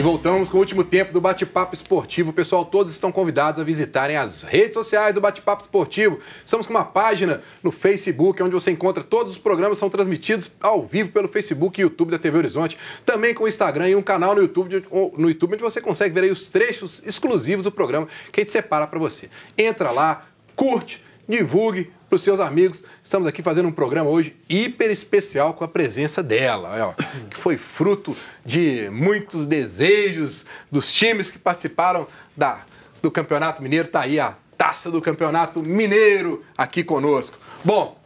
E voltamos com o último tempo do Bate-Papo Esportivo. Pessoal, todos estão convidados a visitarem as redes sociais do Bate-Papo Esportivo. Estamos com uma página no Facebook, onde você encontra todos os programas são transmitidos ao vivo pelo Facebook e YouTube da TV Horizonte. Também com o Instagram e um canal no YouTube, no YouTube onde você consegue ver aí os trechos exclusivos do programa que a gente separa para você. Entra lá, curte, divulgue, para os seus amigos. Estamos aqui fazendo um programa hoje hiper especial com a presença dela, ó, que foi fruto de muitos desejos dos times que participaram da, do Campeonato Mineiro. Está aí a taça do Campeonato Mineiro aqui conosco. Bom,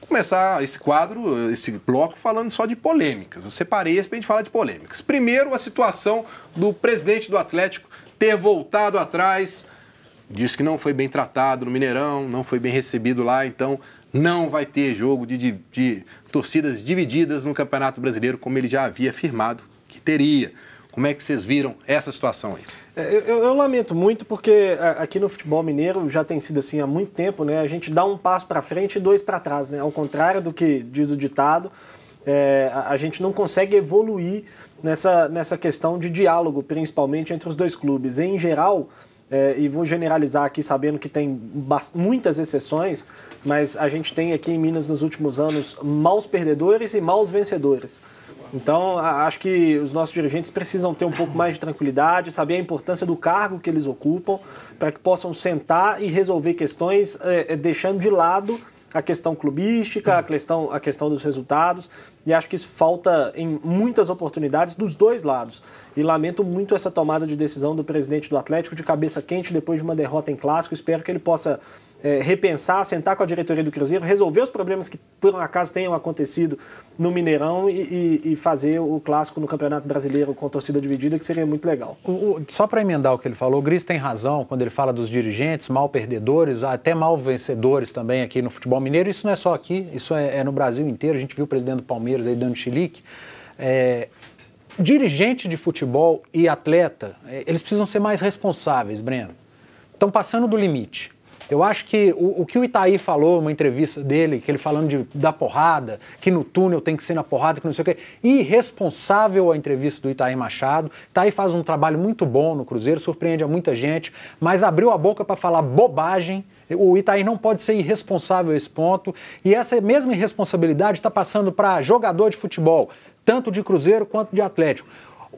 começar esse quadro, esse bloco, falando só de polêmicas. Eu separei esse para a gente falar de polêmicas. Primeiro, a situação do presidente do Atlético ter voltado atrás Diz que não foi bem tratado no Mineirão, não foi bem recebido lá, então não vai ter jogo de, de, de torcidas divididas no Campeonato Brasileiro, como ele já havia afirmado que teria. Como é que vocês viram essa situação aí? É, eu, eu, lamento muito porque é, aqui no futebol mineiro já tem sido assim há muito tempo, né? A gente dá um passo para frente e dois para trás, né? Ao contrário do que diz o ditado, é, a, a gente não consegue evoluir nessa, nessa questão de diálogo, principalmente entre os dois clubes. Em geral, é, e vou generalizar aqui sabendo que tem muitas exceções, mas a gente tem aqui em Minas nos últimos anos maus perdedores e maus vencedores. Então, acho que os nossos dirigentes precisam ter um pouco mais de tranquilidade, saber a importância do cargo que eles ocupam, para que possam sentar e resolver questões, é, é deixando de lado a questão clubística, a questão, a questão dos resultados, e acho que isso falta em muitas oportunidades dos dois lados. E lamento muito essa tomada de decisão do presidente do Atlético de cabeça quente depois de uma derrota em clássico. Espero que ele possa é, repensar, sentar com a diretoria do Cruzeiro, resolver os problemas que por um acaso tenham acontecido no Mineirão e, e, e fazer o clássico no Campeonato Brasileiro com torcida dividida, que seria muito legal. O, o, só para emendar o que ele falou, o Gris tem razão quando ele fala dos dirigentes, mal perdedores, até mal vencedores também aqui no futebol mineiro. Isso não é só aqui, isso é, é no Brasil inteiro. A gente viu o presidente do Palmeiras aí dando chilique. É, dirigente de futebol e atleta, é, eles precisam ser mais responsáveis, Breno. Estão passando do limite. Eu acho que o, o que o Itaí falou, uma entrevista dele, que ele falando de, da porrada, que no túnel tem que ser na porrada, que não sei o quê, irresponsável a entrevista do Itaí Machado. Itaí faz um trabalho muito bom no Cruzeiro, surpreende a muita gente, mas abriu a boca para falar bobagem. O Itaí não pode ser irresponsável a esse ponto. E essa mesma irresponsabilidade está passando para jogador de futebol, tanto de Cruzeiro quanto de Atlético.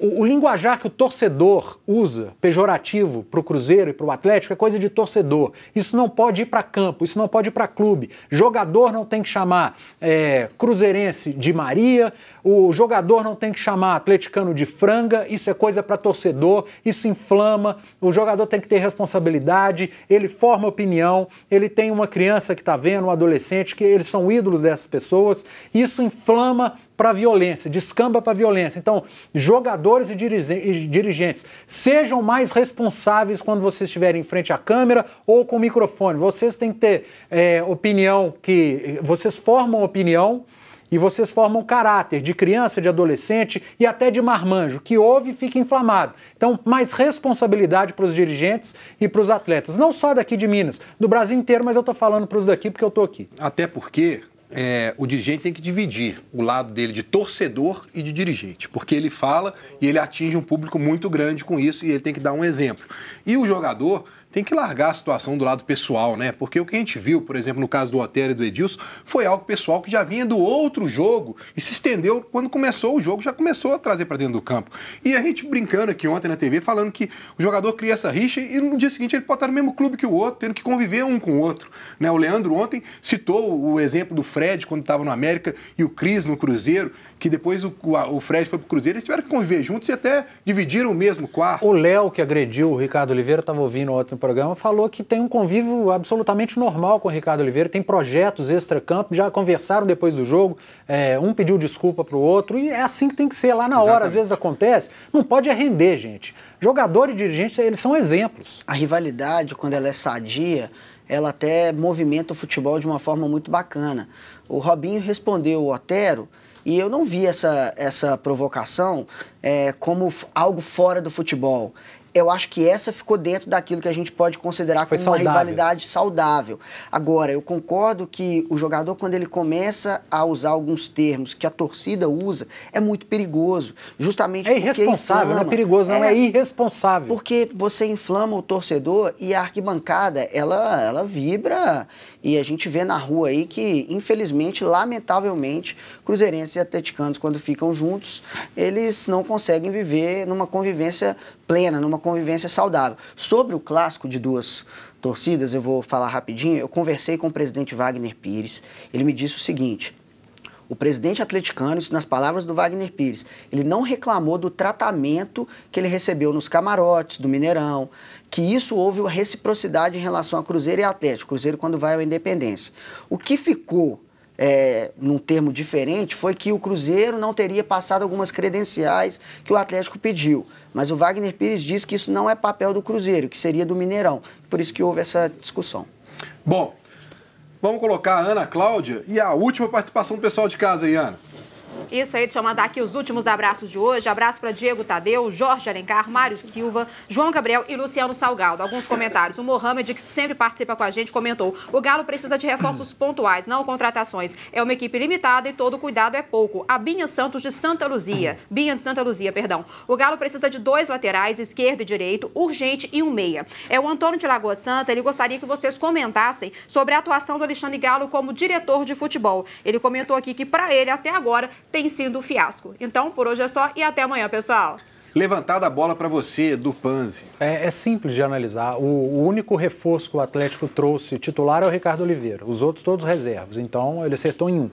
O, o linguajar que o torcedor usa, pejorativo, para o Cruzeiro e para o Atlético, é coisa de torcedor. Isso não pode ir para campo, isso não pode ir para clube. Jogador não tem que chamar é, cruzeirense de Maria, o jogador não tem que chamar atleticano de franga, isso é coisa para torcedor, isso inflama, o jogador tem que ter responsabilidade, ele forma opinião, ele tem uma criança que está vendo, um adolescente, que eles são ídolos dessas pessoas, isso inflama para a violência, descamba para a violência. Então, jogadores e dirigentes, sejam mais responsáveis quando vocês estiverem em frente à câmera ou com o microfone. Vocês têm que ter é, opinião que. Vocês formam opinião e vocês formam caráter de criança, de adolescente e até de marmanjo, que ouve e fica inflamado. Então, mais responsabilidade para os dirigentes e para os atletas, não só daqui de Minas, do Brasil inteiro, mas eu estou falando para os daqui porque eu estou aqui. Até porque é, o dirigente tem que dividir o lado dele de torcedor e de dirigente, porque ele fala e ele atinge um público muito grande com isso e ele tem que dar um exemplo. E o jogador tem que largar a situação do lado pessoal, né? Porque o que a gente viu, por exemplo, no caso do Otero e do Edilson, foi algo pessoal que já vinha do outro jogo e se estendeu quando começou o jogo, já começou a trazer para dentro do campo. E a gente brincando aqui ontem na TV, falando que o jogador cria essa rixa e no dia seguinte ele pode estar no mesmo clube que o outro, tendo que conviver um com o outro. Né? O Leandro ontem citou o exemplo do Fred quando estava no América e o Cris no Cruzeiro, que depois o, o Fred foi para o Cruzeiro, eles tiveram que conviver juntos e até dividiram o mesmo quarto. O Léo, que agrediu o Ricardo Oliveira, estava ouvindo ontem no programa, falou que tem um convívio absolutamente normal com o Ricardo Oliveira, tem projetos extra-campo, já conversaram depois do jogo, é, um pediu desculpa para o outro, e é assim que tem que ser lá na hora, às vezes acontece. Não pode arrender, gente. Jogador e dirigente, eles são exemplos. A rivalidade, quando ela é sadia, ela até movimenta o futebol de uma forma muito bacana. O Robinho respondeu o Otero e eu não vi essa, essa provocação é, como algo fora do futebol eu acho que essa ficou dentro daquilo que a gente pode considerar Foi como saudável. uma rivalidade saudável. Agora, eu concordo que o jogador, quando ele começa a usar alguns termos que a torcida usa, é muito perigoso. Justamente é irresponsável, inflama. não é perigoso, não, é, é, irresponsável. Porque você inflama o torcedor e a arquibancada, ela, ela vibra e a gente vê na rua aí que, infelizmente, lamentavelmente, cruzeirenses e atleticanos, quando ficam juntos, eles não conseguem viver numa convivência plena, numa convivência saudável. Sobre o clássico de duas torcidas, eu vou falar rapidinho. Eu conversei com o presidente Wagner Pires. Ele me disse o seguinte: o presidente atleticano, isso nas palavras do Wagner Pires, ele não reclamou do tratamento que ele recebeu nos camarotes do Mineirão, que isso houve uma reciprocidade em relação a Cruzeiro e Atlético, Cruzeiro quando vai à Independência. O que ficou é, num termo diferente, foi que o Cruzeiro não teria passado algumas credenciais que o Atlético pediu. Mas o Wagner Pires diz que isso não é papel do Cruzeiro, que seria do Mineirão. Por isso que houve essa discussão. Bom, Vamos colocar a Ana Cláudia e a última participação do pessoal de casa aí, Ana. Isso aí, deixa eu mandar aqui os últimos abraços de hoje. Abraço para Diego Tadeu, Jorge Alencar, Mário Silva, João Gabriel e Luciano Salgado. Alguns comentários. O Mohamed, que sempre participa com a gente, comentou: o Galo precisa de reforços pontuais, não contratações. É uma equipe limitada e todo cuidado é pouco. A Binha Santos de Santa Luzia. Binha de Santa Luzia, perdão. O Galo precisa de dois laterais, esquerdo e direito, urgente e um meia. É o Antônio de Lagoa Santa, ele gostaria que vocês comentassem sobre a atuação do Alexandre Galo como diretor de futebol. Ele comentou aqui que, para ele, até agora, tem tem sido um fiasco. Então, por hoje é só e até amanhã, pessoal. Levantada a bola para você, do Panzi. É, é, simples de analisar. O, o, único reforço que o Atlético trouxe titular é o Ricardo Oliveira. Os outros todos reservas. Então, ele acertou em um.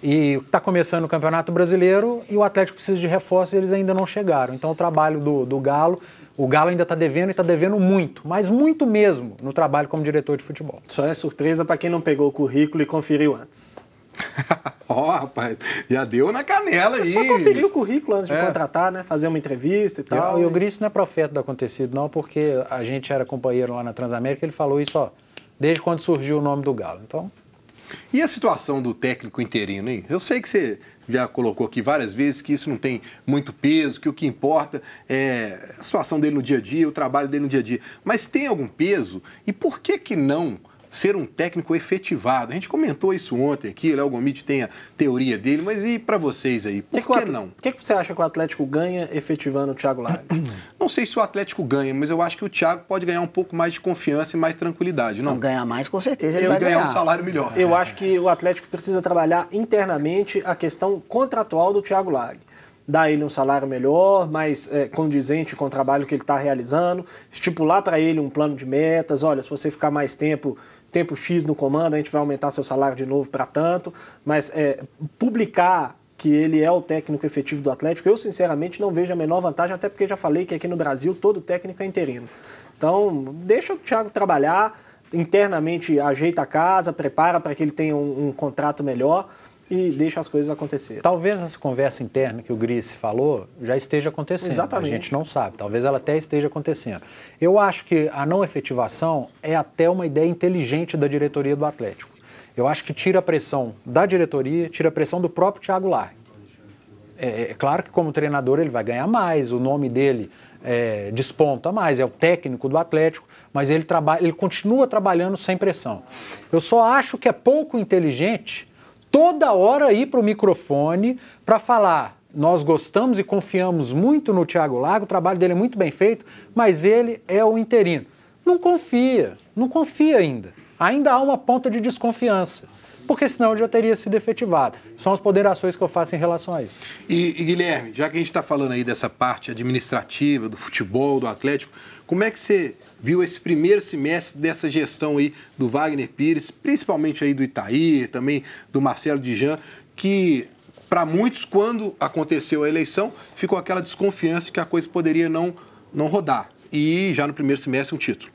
E está começando o Campeonato Brasileiro e o Atlético precisa de reforço e eles ainda não chegaram. Então, o trabalho do, do Galo o Galo ainda está devendo e está devendo muito, mas muito mesmo, no trabalho como diretor de futebol. Só é surpresa para quem não pegou o currículo e conferiu antes. Ó, oh, rapaz, já deu na canela aí. É só conferir o currículo antes de é. contratar, né? Fazer uma entrevista e tal. E o Gris não é profeta do acontecido, não, porque a gente era companheiro lá na Transamérica, ele falou isso, ó, desde quando surgiu o nome do Galo. Então. E a situação do técnico interino, hein? Eu sei que você já colocou aqui várias vezes que isso não tem muito peso, que o que importa é a situação dele no dia a dia, o trabalho dele no dia a dia. Mas tem algum peso? E por que que não? ser um técnico efetivado. A gente comentou isso ontem aqui, Léo Gomide tem a teoria dele, mas e para vocês aí? Por que, que, que não? O que, que você acha que o Atlético ganha efetivando o Thiago Lages? Não sei se o Atlético ganha, mas eu acho que o Thiago pode ganhar um pouco mais de confiança e mais tranquilidade, não? não ganhar mais, com certeza ele eu vai ganhar. um salário melhor. Eu acho que o Atlético precisa trabalhar internamente a questão contratual do Thiago Lages dar ele um salário melhor, mais é, condizente com o trabalho que ele está realizando, estipular para ele um plano de metas, olha, se você ficar mais tempo, tempo X no comando, a gente vai aumentar seu salário de novo para tanto, mas é, publicar que ele é o técnico efetivo do Atlético, eu sinceramente não vejo a menor vantagem, até porque já falei que aqui no Brasil todo técnico é interino. Então, deixa o Thiago trabalhar, internamente ajeita a casa, prepara para que ele tenha um, um contrato melhor e deixa as coisas acontecer. Talvez essa conversa interna que o Gris falou já esteja acontecendo. Exatamente. A gente não sabe. Talvez ela até esteja acontecendo. Eu acho que a não efetivação é até uma ideia inteligente da diretoria do Atlético. Eu acho que tira a pressão da diretoria, tira a pressão do próprio Thiago Lar. É, é, é claro que como treinador ele vai ganhar mais, o nome dele é, desponta mais, é o técnico do Atlético, mas ele, trabalha, ele continua trabalhando sem pressão. Eu só acho que é pouco inteligente toda hora ir para o microfone para falar. Nós gostamos e confiamos muito no Tiago Lago, o trabalho dele é muito bem feito, mas ele é o interino. Não confia, não confia ainda. Ainda há uma ponta de desconfiança porque senão ele já teria sido efetivado. São as ponderações que eu faço em relação a isso. E, e Guilherme, já que a gente está falando aí dessa parte administrativa, do futebol, do Atlético, como é que você viu esse primeiro semestre dessa gestão aí do Wagner Pires, principalmente aí do Itaí, também do Marcelo Dijan, que para muitos, quando aconteceu a eleição, ficou aquela desconfiança que a coisa poderia não, não rodar. E já no primeiro semestre, um título.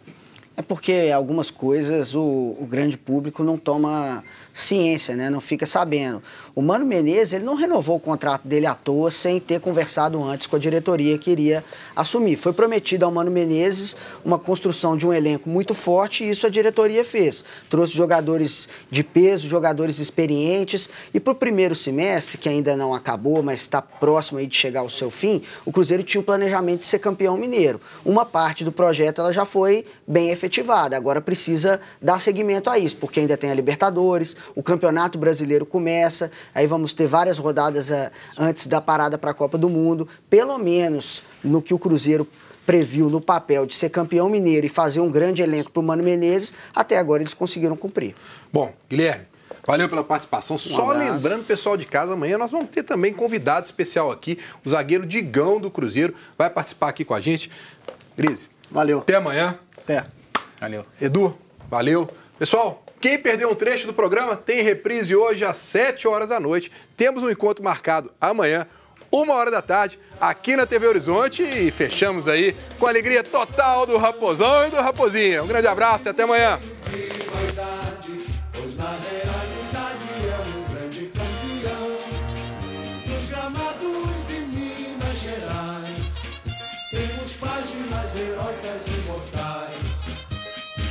É porque algumas coisas o, o grande público não toma ciência, né? não fica sabendo. O Mano Menezes ele não renovou o contrato dele à toa sem ter conversado antes com a diretoria que iria assumir. Foi prometido ao Mano Menezes uma construção de um elenco muito forte e isso a diretoria fez. Trouxe jogadores de peso, jogadores experientes e para o primeiro semestre, que ainda não acabou, mas está próximo de chegar ao seu fim, o Cruzeiro tinha o um planejamento de ser campeão mineiro. Uma parte do projeto ela já foi bem efetivada, agora precisa dar seguimento a isso, porque ainda tem a Libertadores, o Campeonato Brasileiro começa, Aí vamos ter várias rodadas eh, antes da parada para a Copa do Mundo. Pelo menos no que o Cruzeiro previu no papel de ser campeão mineiro e fazer um grande elenco para o Mano Menezes, até agora eles conseguiram cumprir. Bom, Guilherme, Valeu pela participação. Um Só abraço. lembrando, pessoal de casa, amanhã nós vamos ter também convidado especial aqui, o zagueiro Digão do Cruzeiro, vai participar aqui com a gente. Grise. Valeu. Até amanhã. Até. Valeu. Edu, valeu. Pessoal, quem perdeu um trecho do programa tem reprise hoje às 7 horas da noite. Temos um encontro marcado amanhã, uma hora da tarde, aqui na TV Horizonte. E fechamos aí com a alegria total do Raposão e do Raposinha. Um grande abraço e até amanhã.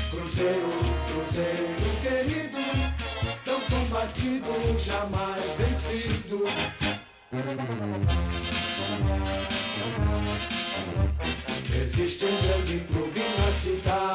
Cruzeiro, Cruzeiro vencido, jamais vencido. Existe um grande clube na cidade.